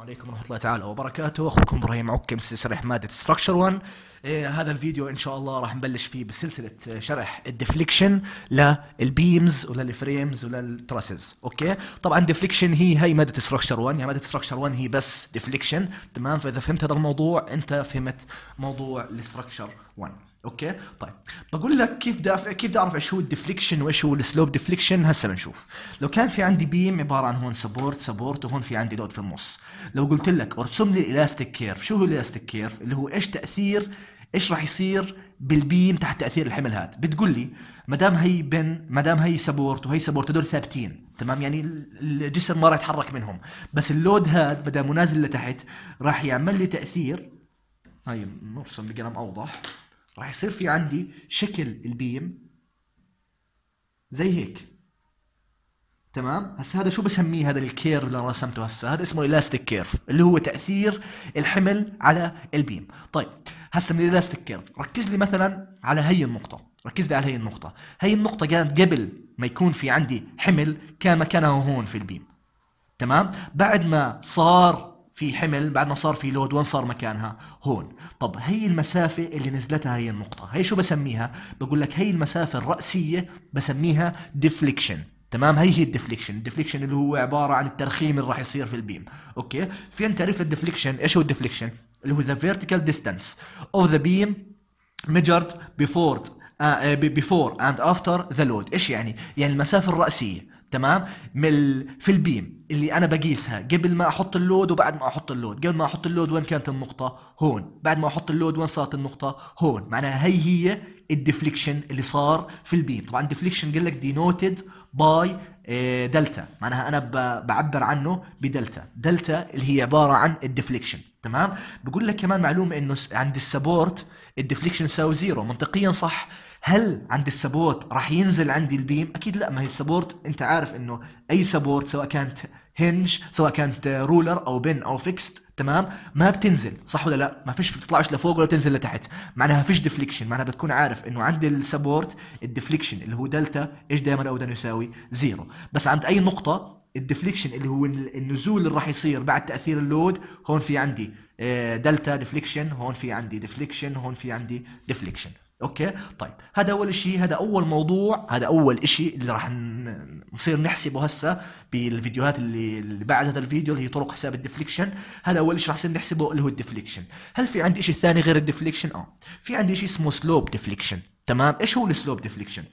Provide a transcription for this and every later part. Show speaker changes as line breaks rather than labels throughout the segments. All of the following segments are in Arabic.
عليكم ورحمة الله تعالى وبركاته أخوكم إبراهيم عكي من سلسلة مادة ستراكشر 1 إيه هذا الفيديو إن شاء الله راح نبلش فيه بسلسلة آه، شرح الديفليكشن للبيمز وللفريمز وللتراسز أوكي طبعا ديفليكشن هي هي مادة ستراكشر 1 يعني مادة ستراكشر 1 هي بس ديفليكشن تمام فإذا فهمت هذا الموضوع أنت فهمت موضوع الستراكشر 1 اوكي طيب بقول لك كيف دافع كيف بدي اعرف ايش هو الديفليكشن وايش هو السلوب ديفليكشن هسه بنشوف لو كان في عندي بيم عباره عن هون سبورت سبورت وهون في عندي لود في النص لو قلت لك ارسم لي الاستيك كيرف شو هو الاستيك كيرف اللي هو ايش تاثير ايش راح يصير بالبيم تحت تاثير الحمل هاد بتقول لي ما دام هي بن ما دام هي سبورت وهي سبورت هدول ثابتين تمام يعني الجسم ما راح يتحرك منهم بس اللود هاد ما دام نازل لتحت راح يعمل لي تاثير هاي نرسم بقلم اوضح راح يصير في عندي شكل البيم زي هيك تمام هسا هذا شو بسميه هذا الكيرف اللي انا رسمته هسا هذا اسمه الاستيك كيرف اللي هو تاثير الحمل على البيم طيب هسا من الاستيك كيرف ركز لي مثلا على هي النقطه ركز لي على هي النقطه هي النقطه كانت قبل ما يكون في عندي حمل كان مكانها هون في البيم تمام بعد ما صار في حمل بعد ما صار في لود وين صار مكانها هون طب هي المسافة اللي نزلتها هي النقطة هي شو بسميها بقول لك هي المسافة الرأسية بسميها ديفليكشن تمام هي هي الديفليكشن الديفليكشن اللي هو عبارة عن الترخيم اللي راح يصير في البيم اوكي في عندنا تعريف للديفليكشن ايش هو الديفليكشن اللي هو ذا فيرتيكال ديستانس اوف ذا بيم measured before uh, before and after the load ايش يعني يعني المسافة الرأسية تمام من في البيم اللي انا بقيسها قبل ما احط اللود وبعد ما احط اللود قبل ما احط اللود وين كانت النقطه هون بعد ما احط اللود وين صارت النقطه هون معناها هي هي الديفليكشن اللي صار في البيم طبعا ديفليكشن قال لك دينوتد باي دلتا معناها انا بعبر عنه بدلتا دلتا اللي هي عباره عن الديفليكشن تمام بقول لك كمان معلومه انه عند السبورت الديفليكشن يساوي زيرو منطقيا صح هل عند السبورت راح ينزل عندي البيم اكيد لا ما هي السبورت انت عارف انه اي سبورت سواء كانت هنج سواء كانت رولر او بن او فيكست تمام ما بتنزل صح ولا لا ما فيش بتطلعش لفوق ولا بتنزل لتحت معناها فيش ديفليكشن معناها بتكون عارف انه عند السبورت الديفليكشن اللي هو دلتا ايش دائما ابدا يساوي زيرو بس عند اي نقطه الديفليكشن اللي هو النزول اللي راح يصير بعد تاثير اللود هون في عندي دلتا آه، ديفليكشن هون في عندي ديفليكشن هون في عندي ديفليكشن اوكي طيب هذا اول شيء هذا اول موضوع هذا اول شيء اللي راح نصير نحسبه هسه بالفيديوهات اللي, اللي بعد هذا الفيديو اللي هي طرق حساب الديفليكشن هذا اول شيء راح نصير نحسبه اللي هو الديفليكشن هل في عندي شيء ثاني غير الديفليكشن اه في عندي شيء اسمه سلوب ديفليكشن تمام ايش هو السلوب ديفليكشن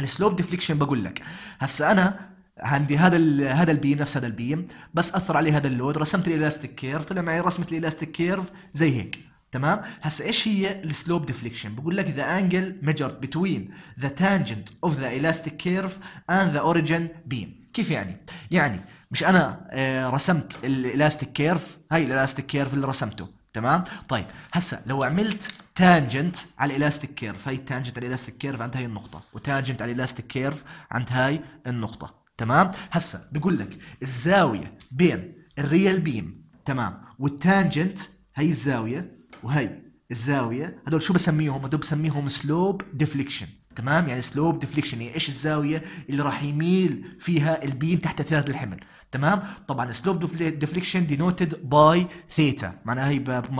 السلوب ديفليكشن بقول لك هسه انا عندي هذا الـ هذا البيم نفس هذا البيم بس اثر عليه هذا اللود رسمت الالاستيك كيرف طلع معي رسمه الالاستيك كيرف زي هيك تمام هسا ايش هي السلوب ديفليكشن بقول لك ذا انجل ميجرد بتوين ذا تانجنت اوف ذا الاستيك كيرف اند ذا اوريجن بيم كيف يعني يعني مش انا آه، رسمت الالاستيك كيرف هاي الالاستيك كيرف اللي رسمته تمام طيب هسا لو عملت تانجنت على الالاستيك كيرف هاي التانجنت على الالاستيك كيرف عند هاي النقطه وتانجنت على الالاستيك كيرف عند هاي النقطه تمام هسا بقول لك الزاويه بين الريال بيم تمام والتانجنت هي الزاويه وهي الزاويه هدول شو بسميهم هدول بسميهم سلوب ديفليكشن تمام يعني سلوب ديفليكشن يعني ايش الزاويه اللي راح يميل فيها البيم تحت ثلاث الحمل تمام طبعا سلوب ديفليكشن دينوتد باي ثيتا معناها هي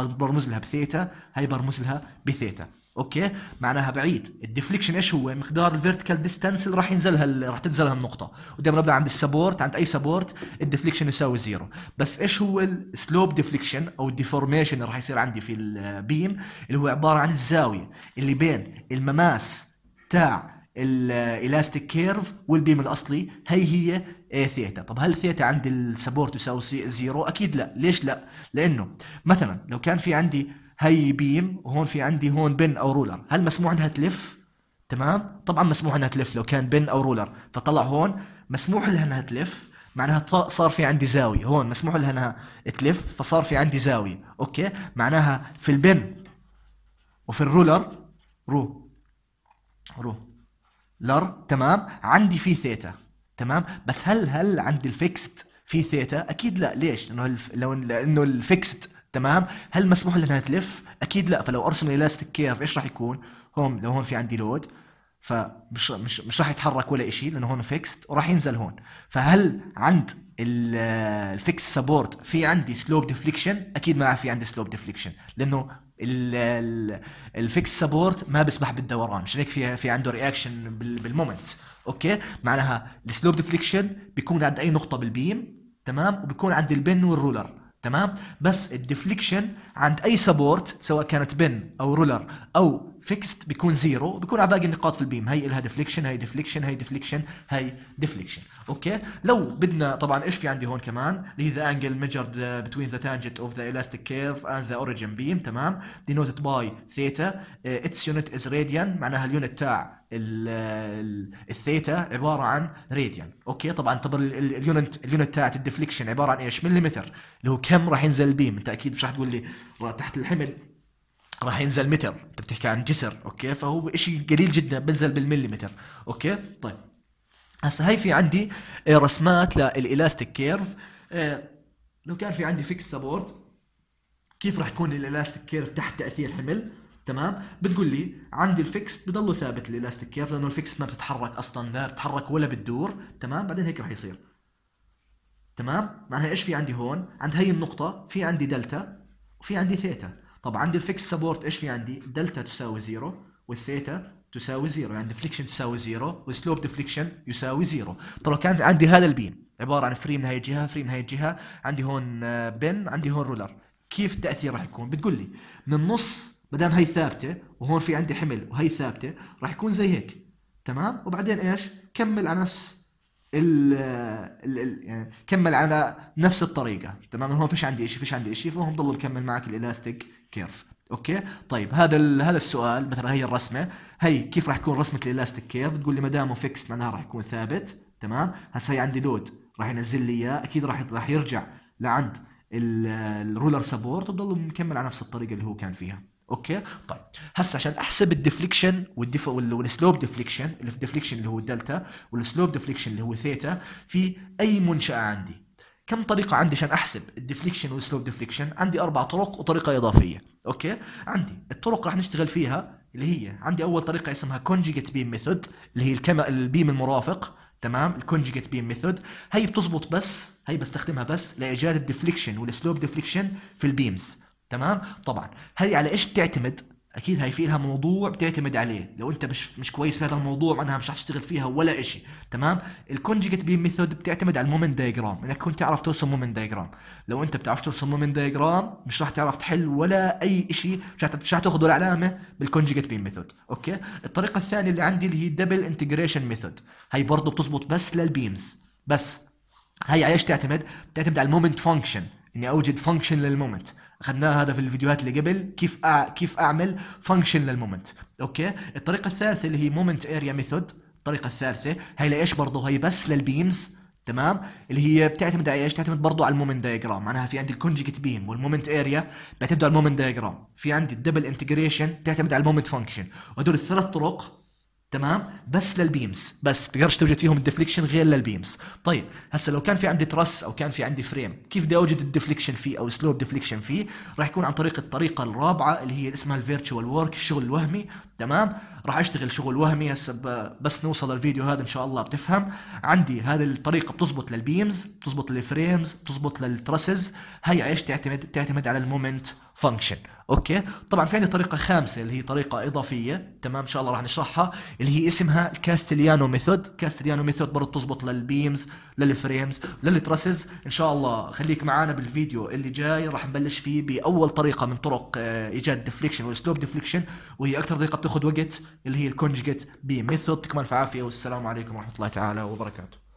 برمز لها بثيتا هي برمز لها بثيتا اوكي معناها بعيد الديفليكشن ايش هو مقدار الفيرتيكال ديستانس اللي راح ينزلها راح تنزلها النقطه ودائما نبدا عند السبورت عند اي سبورت الديفليكشن يساوي زيرو بس ايش هو السلوب ديفليكشن او الديفورميشن اللي راح يصير عندي في البيم اللي هو عباره عن الزاويه اللي بين المماس تاع الالاستيك كيرف والبيم الاصلي هي هي اي ثيتا طب هل ثيتا عند السبورت يساوي زيرو اكيد لا ليش لا لانه مثلا لو كان في عندي هي بيم وهون في عندي هون بن او رولر هل مسموح انها تلف تمام طبعا مسموح انها تلف لو كان بن او رولر فطلع هون مسموح لها انها تلف معناها صار في عندي زاويه هون مسموح لها انها تلف فصار في عندي زاويه اوكي معناها في البن وفي الرولر رو رو لر تمام عندي في ثيتا تمام بس هل هل عند الفيكست في ثيتا اكيد لا ليش لانه لو لانه الفيكست تمام هل مسموح لها تلف اكيد لا فلو ارسم الالاستيك كيرف ايش راح يكون هون لو هون في عندي لود فمش مش مش راح يتحرك ولا شيء لانه هون فيكست وراح ينزل هون فهل عند الفيكس سبورت في عندي سلوب ديفليكشن اكيد ما في عندي سلوب ديفليكشن لانه الفيكس سبورت ما بيسمح بالدوران عشان هيك في في عنده رياكشن بالمومنت اوكي معناها السلوب ديفليكشن بيكون عند اي نقطه بالبيم تمام وبيكون عند البن والرولر تمام بس الديفليكشن عند اي سبورت سواء كانت بن او رولر او فيكست بيكون زيرو بيكون على باقي النقاط في البيم هي لها ديفليكشن هي ديفليكشن هي ديفليكشن هي ديفليكشن اوكي لو بدنا طبعا ايش في عندي هون كمان اللي هي ذا انجل ميجرد بتوين ذا تانجنت اوف ذا الاستيك كيرف اند ذا اوريجن بيم تمام دينوتد باي ثيتا اتس يونت از راديان معناها اليونت تاع الثيتا عباره عن راديان اوكي طبعا طب اليونت اليونت تاعت الديفليكشن عباره عن ايش مليمتر اللي هو كم راح ينزل البيم انت اكيد مش راح تقول لي تحت الحمل راح ينزل متر انت بتحكي عن جسر اوكي فهو شيء قليل جدا بنزل بالمليمتر اوكي طيب هسا هي في عندي رسمات للالاستيك كيرف آه، لو كان في عندي فيكس سبورت كيف راح تكون الالاستيك كيرف تحت تاثير حمل تمام بتقول لي عندي الفيكس بضله ثابت الالاستيك كيرف لانه الفيكس ما بتتحرك اصلا لا بتتحرك ولا بتدور تمام بعدين هيك راح يصير تمام معناها ايش في عندي هون عند هي النقطه في عندي دلتا وفي عندي ثيتا طب عندي الفيكس سبورت ايش في عندي دلتا تساوي زيرو والثيتا تساوي زيرو يعني ديفليكشن تساوي زيرو وسلوب ديفليكشن يساوي زيرو طب لو كان عندي هذا البيم عباره عن فري من هاي الجهه فري من هاي الجهه عندي هون بن آه، عندي هون رولر كيف التاثير راح يكون بتقول لي من النص ما دام هي ثابته وهون في عندي حمل وهي ثابته راح يكون زي هيك تمام وبعدين ايش كمل على نفس ال آه، ال يعني كمل على نفس الطريقه تمام هون فيش عندي شيء فيش عندي شيء فهون بضل مكمل معك الالاستيك كيرف اوكي طيب هذا هذا السؤال مثلا هي الرسمه هي كيف راح تكون رسمه الالاستيك كيرف بتقول لي ما دامه فيكس معناها راح يكون ثابت تمام هسه هي عندي لود راح ينزل لي اياه اكيد راح راح يرجع لعند الرولر سبورت وبضل مكمل على نفس الطريقه اللي هو كان فيها اوكي طيب هسه عشان احسب الديفليكشن والسلوب ديفليكشن الديفليكشن اللي هو دلتا والسلوب ديفليكشن اللي هو ثيتا في اي منشاه عندي كم طريقه عندي عشان احسب الديفليكشن والسلوب ديفليكشن عندي اربع طرق وطريقه اضافيه اوكي عندي الطرق راح نشتغل فيها اللي هي عندي اول طريقه اسمها كونجيجيت بيم ميثود اللي هي الكما البيم المرافق تمام الكونجيجيت بيم ميثود هي بتزبط بس هي بستخدمها بس لايجاد الديفليكشن والسلوب ديفليكشن في البيمز تمام طبعا هي على ايش بتعتمد اكيد هي في موضوع بتعتمد عليه لو انت مش مش كويس في هذا الموضوع معناها مش تشتغل فيها ولا شيء تمام الكونجكت بيم ميثود بتعتمد على المومنت دايجرام انك كنت تعرف ترسم مومنت دايجرام لو انت بتعرف ترسم مومنت دايجرام مش راح تعرف تحل ولا اي شيء مش تاخذ ولا علامه بالكونجكت بيم ميثود اوكي الطريقه الثانيه اللي عندي اللي هي دبل انتجريشن ميثود هي برضه بتزبط بس للبيمز بس هي ايش تعتمد بتعتمد على المومنت فانكشن اني اوجد فانكشن للمومنت اخذناه هذا في الفيديوهات اللي قبل كيف أع... كيف اعمل فانكشن للمومنت اوكي الطريقه الثالثه اللي هي مومنت اريا ميثود الطريقه الثالثه هي لايش برضه هي بس للبيمز تمام اللي هي بتعتمد على ايش بتعتمد برضه على المومنت دايجرام معناها في عندي الكونجكت بيم والمومنت اريا بيعتمدوا على المومنت دايجرام في عندي الدبل انتجريشن بتعتمد على المومنت فانكشن وهدول الثلاث طرق تمام بس للبيمز بس بقدرش توجد فيهم الديفليكشن غير للبيمز طيب هسا لو كان في عندي ترس او كان في عندي فريم كيف بدي اوجد الديفليكشن فيه او سلوب ديفليكشن فيه راح يكون عن طريق الطريقه الرابعه اللي هي اسمها الفيرتشوال ورك الشغل الوهمي تمام راح اشتغل شغل وهمي هسا بس نوصل للفيديو هذا ان شاء الله بتفهم عندي هذه الطريقه بتزبط للبيمز بتزبط للفريمز بتزبط للترسز هي ايش تعتمد تعتمد على المومنت فانكشن اوكي طبعا في عندي طريقه خامسه اللي هي طريقه اضافيه تمام ان شاء الله راح نشرحها اللي هي اسمها الكاستليانو ميثود كاستليانو ميثود برضه تزبط للبيمز للفريمز للترسز ان شاء الله خليك معانا بالفيديو اللي جاي راح نبلش فيه باول طريقه من طرق آه، ايجاد ديفليكشن والسلوب ديفليكشن وهي اكثر طريقه بتاخذ وقت اللي هي بي ميثود تكمل في عافيه والسلام عليكم ورحمه الله تعالى وبركاته